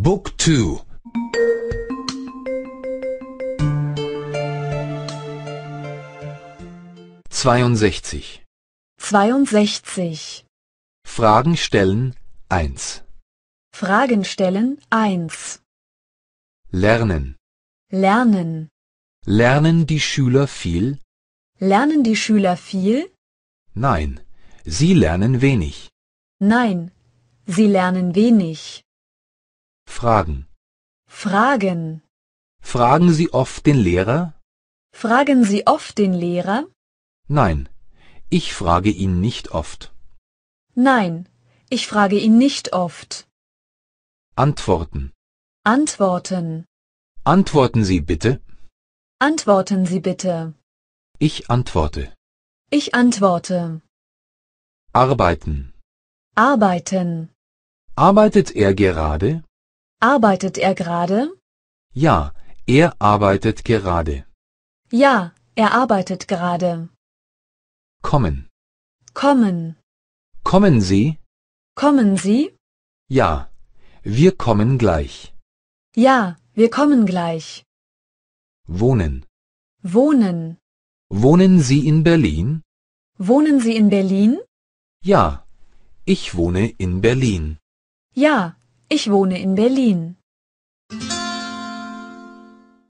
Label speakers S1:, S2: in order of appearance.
S1: Book 2 62
S2: 62
S1: Fragen stellen 1
S2: Fragen stellen 1
S1: Lernen
S2: Lernen
S1: Lernen die Schüler viel?
S2: Lernen die Schüler viel?
S1: Nein, sie lernen wenig.
S2: Nein, sie lernen wenig. Fragen. Fragen.
S1: Fragen Sie oft den Lehrer?
S2: Fragen Sie oft den Lehrer?
S1: Nein, ich frage ihn nicht oft.
S2: Nein, ich frage ihn nicht oft.
S1: Antworten.
S2: Antworten.
S1: Antworten Sie bitte.
S2: Antworten Sie bitte.
S1: Ich antworte.
S2: Ich antworte.
S1: Arbeiten.
S2: Arbeiten.
S1: Arbeitet er gerade?
S2: Arbeitet er gerade?
S1: Ja, er arbeitet gerade.
S2: Ja, er arbeitet gerade. Kommen. Kommen.
S1: Kommen Sie?
S2: Kommen Sie?
S1: Ja, wir kommen gleich.
S2: Ja, wir kommen gleich. Wohnen. Wohnen.
S1: Wohnen Sie in Berlin?
S2: Wohnen Sie in Berlin?
S1: Ja, ich wohne in Berlin.
S2: Ja, ich wohne in Berlin.